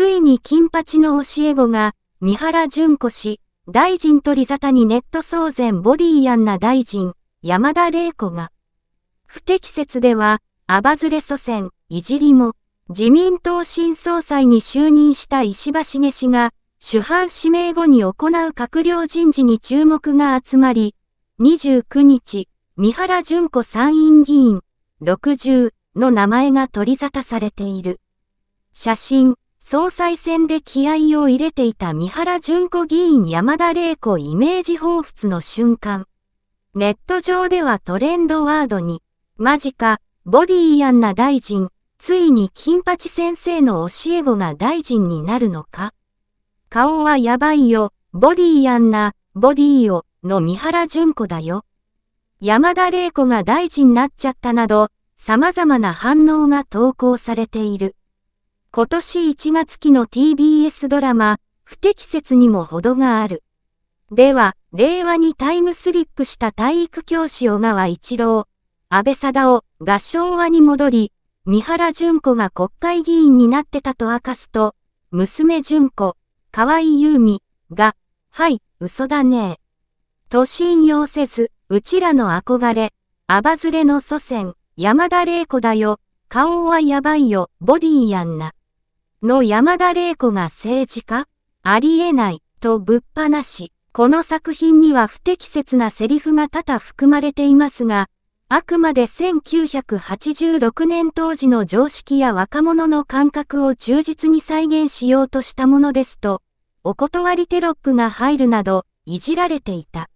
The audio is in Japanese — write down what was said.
ついに金八の教え子が、三原淳子氏、大臣取り沙汰にネット騒然ボディーアンな大臣、山田玲子が、不適切では、アバズレ祖先、いじりも、自民党新総裁に就任した石破茂氏が、主犯指名後に行う閣僚人事に注目が集まり、29日、三原淳子参院議員、60の名前が取り沙汰されている。写真、総裁選で気合を入れていた三原淳子議員山田玲子イメージ彷彿の瞬間。ネット上ではトレンドワードに、マジか、ボディーやんな大臣、ついに金八先生の教え子が大臣になるのか顔はやばいよ、ボディーやんな、ボディーを、の三原淳子だよ。山田玲子が大臣になっちゃったなど、様々な反応が投稿されている。今年1月期の TBS ドラマ、不適切にも程がある。では、令和にタイムスリップした体育教師小川一郎、安倍貞夫が昭和に戻り、三原淳子が国会議員になってたと明かすと、娘淳子、河合優美が、はい、嘘だねと信用せず、うちらの憧れ、アバズレの祖先、山田玲子だよ、顔はやばいよ、ボディーやんな。の山田玲子が政治家ありえないとぶっ放し、この作品には不適切なセリフが多々含まれていますが、あくまで1986年当時の常識や若者の感覚を忠実に再現しようとしたものですと、お断りテロップが入るなど、いじられていた。